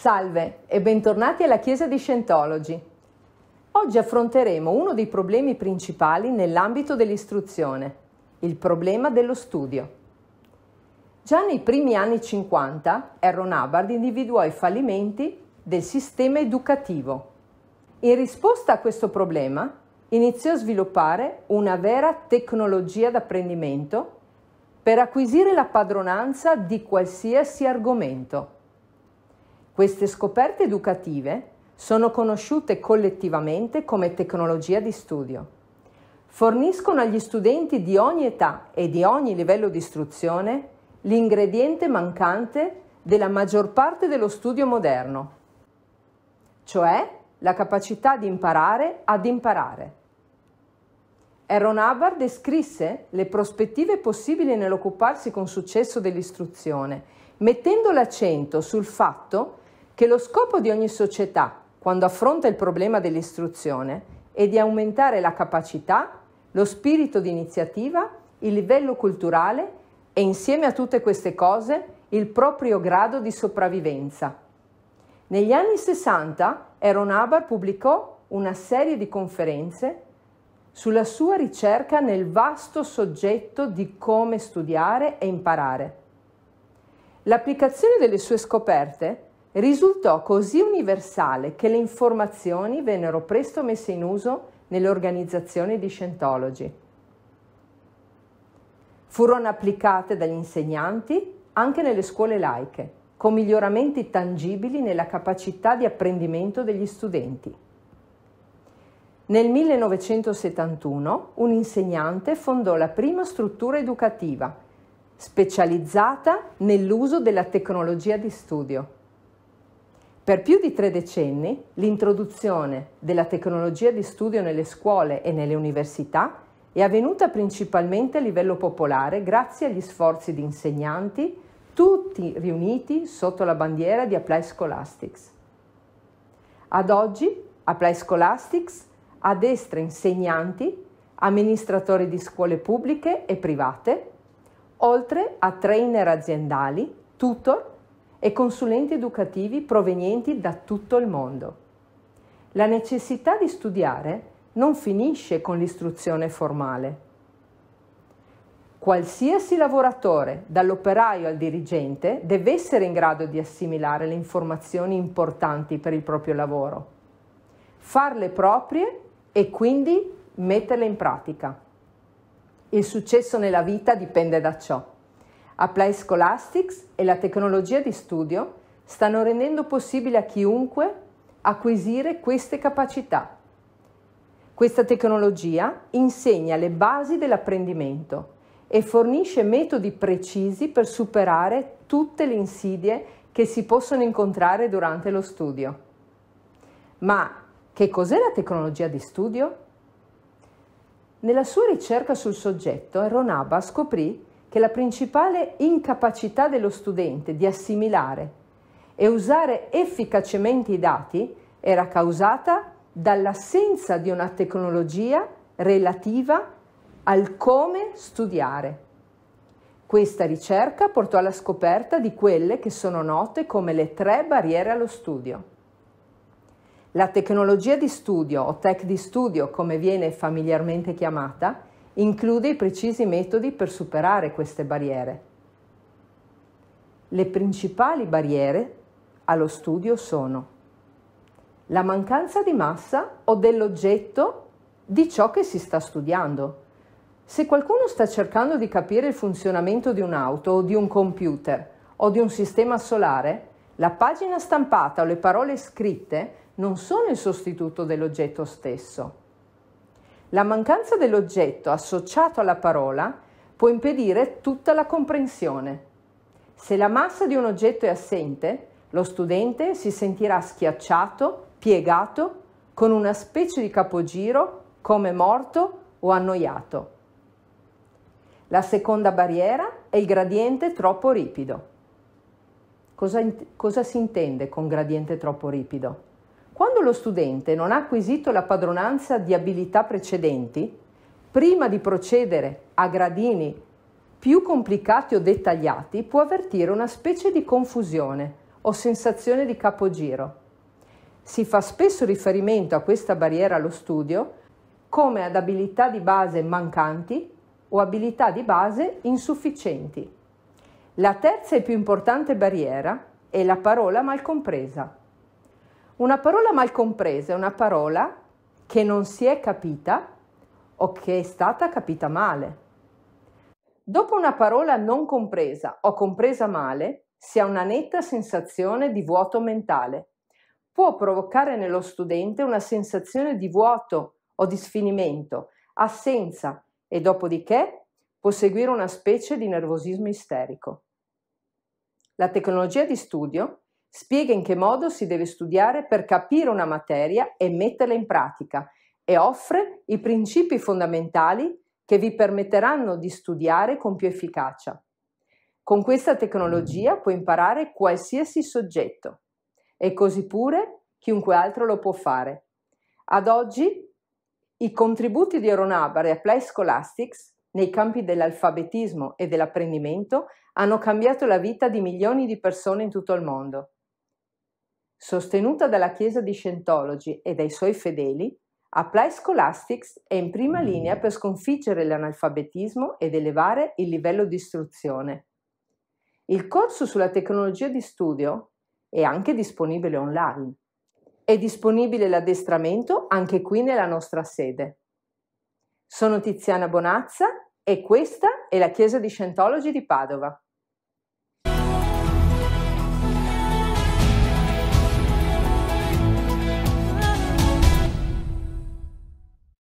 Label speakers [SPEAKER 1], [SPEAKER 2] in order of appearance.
[SPEAKER 1] Salve e bentornati alla Chiesa di Scientology. Oggi affronteremo uno dei problemi principali nell'ambito dell'istruzione, il problema dello studio. Già nei primi anni 50 Aaron Hubbard individuò i fallimenti del sistema educativo. In risposta a questo problema iniziò a sviluppare una vera tecnologia d'apprendimento per acquisire la padronanza di qualsiasi argomento. Queste scoperte educative sono conosciute collettivamente come tecnologia di studio. Forniscono agli studenti di ogni età e di ogni livello di istruzione l'ingrediente mancante della maggior parte dello studio moderno, cioè la capacità di imparare ad imparare. Aaron Hubbard descrisse le prospettive possibili nell'occuparsi con successo dell'istruzione, mettendo l'accento sul fatto che che lo scopo di ogni società, quando affronta il problema dell'istruzione, è di aumentare la capacità, lo spirito di iniziativa, il livello culturale e insieme a tutte queste cose il proprio grado di sopravvivenza. Negli anni 60 Aaron Haber pubblicò una serie di conferenze sulla sua ricerca nel vasto soggetto di come studiare e imparare. L'applicazione delle sue scoperte risultò così universale che le informazioni vennero presto messe in uso nell'organizzazione di Scientology. Furono applicate dagli insegnanti anche nelle scuole laiche, con miglioramenti tangibili nella capacità di apprendimento degli studenti. Nel 1971 un insegnante fondò la prima struttura educativa specializzata nell'uso della tecnologia di studio. Per più di tre decenni l'introduzione della tecnologia di studio nelle scuole e nelle università è avvenuta principalmente a livello popolare grazie agli sforzi di insegnanti, tutti riuniti sotto la bandiera di Apply Scholastics. Ad oggi Apply Scholastics addestra insegnanti, amministratori di scuole pubbliche e private, oltre a trainer aziendali, tutor e consulenti educativi provenienti da tutto il mondo. La necessità di studiare non finisce con l'istruzione formale. Qualsiasi lavoratore, dall'operaio al dirigente, deve essere in grado di assimilare le informazioni importanti per il proprio lavoro, farle proprie e quindi metterle in pratica. Il successo nella vita dipende da ciò. Apply Scholastics e la tecnologia di studio stanno rendendo possibile a chiunque acquisire queste capacità. Questa tecnologia insegna le basi dell'apprendimento e fornisce metodi precisi per superare tutte le insidie che si possono incontrare durante lo studio. Ma che cos'è la tecnologia di studio? Nella sua ricerca sul soggetto, Ronaba scoprì che la principale incapacità dello studente di assimilare e usare efficacemente i dati era causata dall'assenza di una tecnologia relativa al come studiare. Questa ricerca portò alla scoperta di quelle che sono note come le tre barriere allo studio. La tecnologia di studio o tech di studio, come viene familiarmente chiamata, include i precisi metodi per superare queste barriere. Le principali barriere allo studio sono la mancanza di massa o dell'oggetto di ciò che si sta studiando. Se qualcuno sta cercando di capire il funzionamento di un'auto o di un computer o di un sistema solare, la pagina stampata o le parole scritte non sono il sostituto dell'oggetto stesso la mancanza dell'oggetto associato alla parola può impedire tutta la comprensione. Se la massa di un oggetto è assente, lo studente si sentirà schiacciato, piegato, con una specie di capogiro, come morto o annoiato. La seconda barriera è il gradiente troppo ripido. Cosa, cosa si intende con gradiente troppo ripido? Quando lo studente non ha acquisito la padronanza di abilità precedenti, prima di procedere a gradini più complicati o dettagliati, può avvertire una specie di confusione o sensazione di capogiro. Si fa spesso riferimento a questa barriera allo studio come ad abilità di base mancanti o abilità di base insufficienti. La terza e più importante barriera è la parola mal compresa. Una parola mal compresa è una parola che non si è capita o che è stata capita male. Dopo una parola non compresa o compresa male, si ha una netta sensazione di vuoto mentale. Può provocare nello studente una sensazione di vuoto o di sfinimento, assenza e dopodiché può seguire una specie di nervosismo isterico. La tecnologia di studio Spiega in che modo si deve studiare per capire una materia e metterla in pratica e offre i principi fondamentali che vi permetteranno di studiare con più efficacia. Con questa tecnologia puoi imparare qualsiasi soggetto e così pure chiunque altro lo può fare. Ad oggi i contributi di Aeronabar e Apply Scholastics nei campi dell'alfabetismo e dell'apprendimento hanno cambiato la vita di milioni di persone in tutto il mondo. Sostenuta dalla Chiesa di Scientology e dai suoi fedeli, Apply Scholastics è in prima linea per sconfiggere l'analfabetismo ed elevare il livello di istruzione. Il corso sulla tecnologia di studio è anche disponibile online. È disponibile l'addestramento anche qui nella nostra sede. Sono Tiziana Bonazza e questa è la Chiesa di Scientology di Padova.